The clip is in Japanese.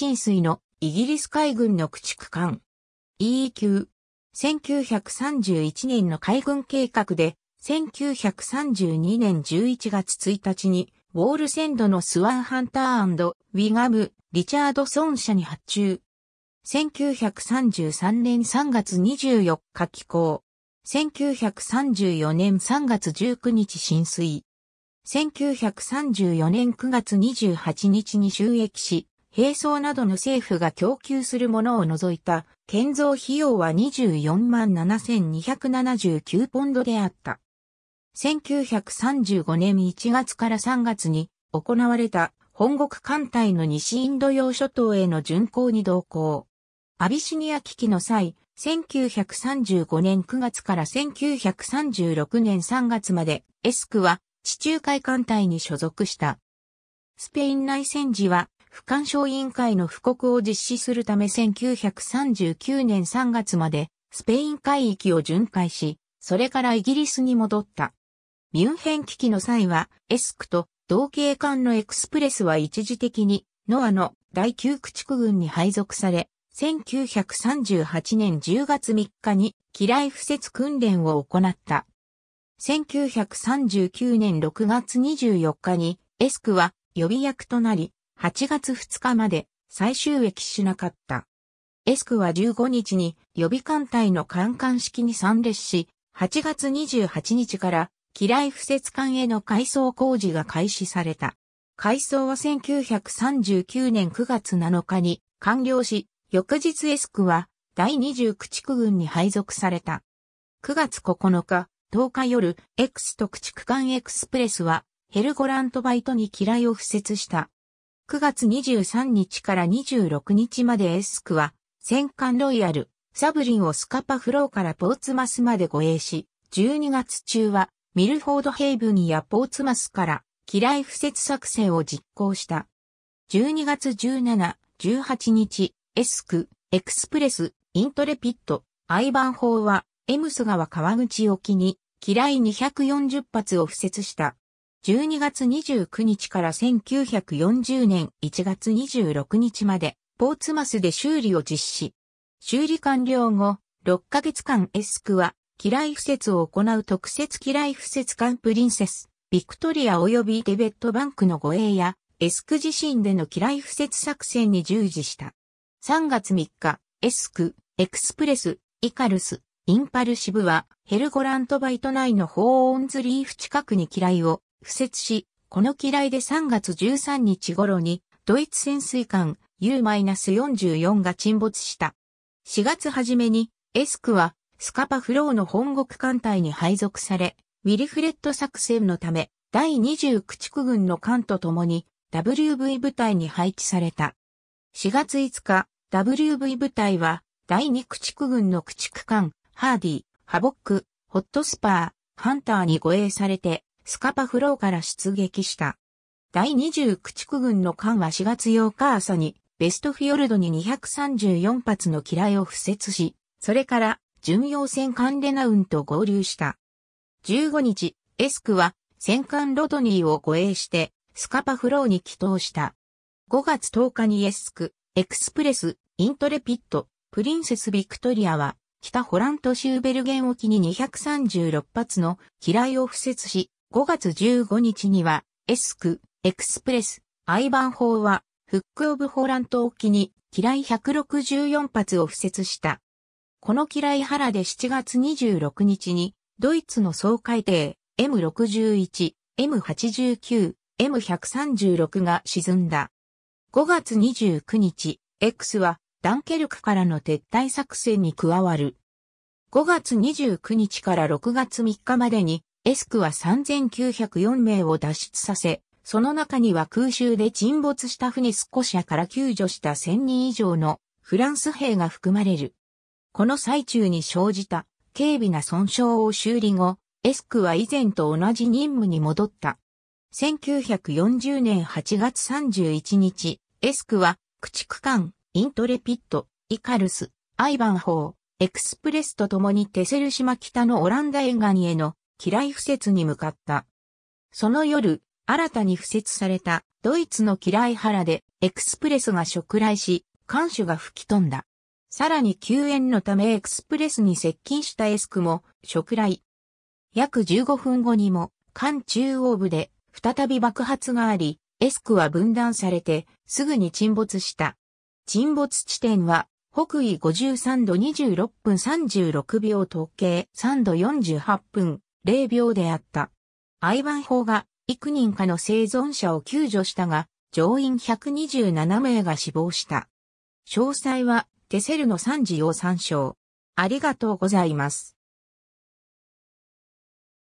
沈水のイギリス海軍の駆逐艦。EE 級。1931年の海軍計画で、1932年11月1日に、ウォールセンドのスワンハンターウィガム・リチャードソン社に発注。1933年3月24日寄港。1934年3月19日浸水。1934年9月28日に収益し、兵装などの政府が供給するものを除いた建造費用は24万7279ポンドであった。1935年1月から3月に行われた本国艦隊の西インド洋諸島への巡航に同行。アビシニア危機の際、1935年9月から1936年3月までエスクは地中海艦隊に所属した。スペイン内戦時は不干渉委員会の布告を実施するため1939年3月までスペイン海域を巡回し、それからイギリスに戻った。ミュンヘン危機の際は、エスクと同型艦のエクスプレスは一時的に、ノアの第9駆逐軍に配属され、1938年10月3日に機雷敷設訓練を行った。1939年6月24日にエスクは予備役となり、8月2日まで最終駅しなかった。エスクは15日に予備艦隊の艦艦式に参列し、8月28日から機雷敷設艦への改装工事が開始された。改装は1939年9月7日に完了し、翌日エスクは第2 0地区軍に配属された。9月9日、10日夜、X と駆逐艦エクスプレスはヘルゴラントバイトに機雷を敷設した。9月23日から26日までエスクは、戦艦ロイヤル、サブリンをスカパフローからポーツマスまで護衛し、12月中は、ミルフォードヘイブンやポーツマスから、機雷不設作戦を実行した。12月17、18日、エスク、エクスプレス、イントレピット、アイバン砲は、エムス川川口沖に、機雷240発を付設した。12月29日から1940年1月26日まで、ポーツマスで修理を実施。修理完了後、6ヶ月間エスクは、機雷敷設を行う特設機雷敷設艦プリンセス、ビクトリア及びデベットバンクの護衛や、エスク自身での機雷敷設作戦に従事した。3月3日、エスク、エクスプレス、イカルス、インパルシブは、ヘルゴラントバイト内のホーオンズリーフ近くに機雷を敷設し、この機雷で3月13日頃に、ドイツ潜水艦 U-44 が沈没した。4月初めに、エスクは、スカパフローの本国艦隊に配属され、ウィリフレッド作戦のため、第29地軍の艦と共に、WV 部隊に配置された。4月5日、WV 部隊は、第2駆逐軍の駆逐艦、ハーディ、ハボック、ホットスパー、ハンターに護衛されて、スカパフローから出撃した。第20駆逐軍の艦は4月8日朝に、ベストフィヨルドに234発の機雷を敷設し、それから、巡洋戦艦レナウンと合流した。15日、エスクは、戦艦ロドニーを護衛して、スカパフローに帰投した。5月10日にエスク、エクスプレス、イントレピット、プリンセス・ビクトリアは、北ホラント州ベルゲン沖に236発の機雷を敷設し、5月15日には、エスク、エクスプレス、アイバン砲は、フックオブホーラント沖に、機雷164発を付設した。この機雷原で7月26日に、ドイツの総海艇、M61、M89、M136 が沈んだ。5月29日、X はダンケルクからの撤退作戦に加わる。5月29日から6月3日までにエスクは3904名を脱出させ、その中には空襲で沈没した船スコシャから救助した1000人以上のフランス兵が含まれる。この最中に生じた軽微な損傷を修理後、エスクは以前と同じ任務に戻った。1940年8月31日、エスクは駆逐艦、イントレピット、イカルス、アイバンホー、エクスプレスと共にテセル島北のオランダ沿岸への機雷敷設に向かった。その夜、新たに敷設されたドイツの機雷原でエクスプレスが触雷し、艦首が吹き飛んだ。さらに救援のためエクスプレスに接近したエスクもら雷。約15分後にも艦中央部で再び爆発があり、エスクは分断されてすぐに沈没した。沈没地点は北緯53度26分36秒統計3度48分霊秒であった。アイバン法が幾人かの生存者を救助したが、乗員127名が死亡した。詳細はテセルの惨事を参照。ありがとうございます。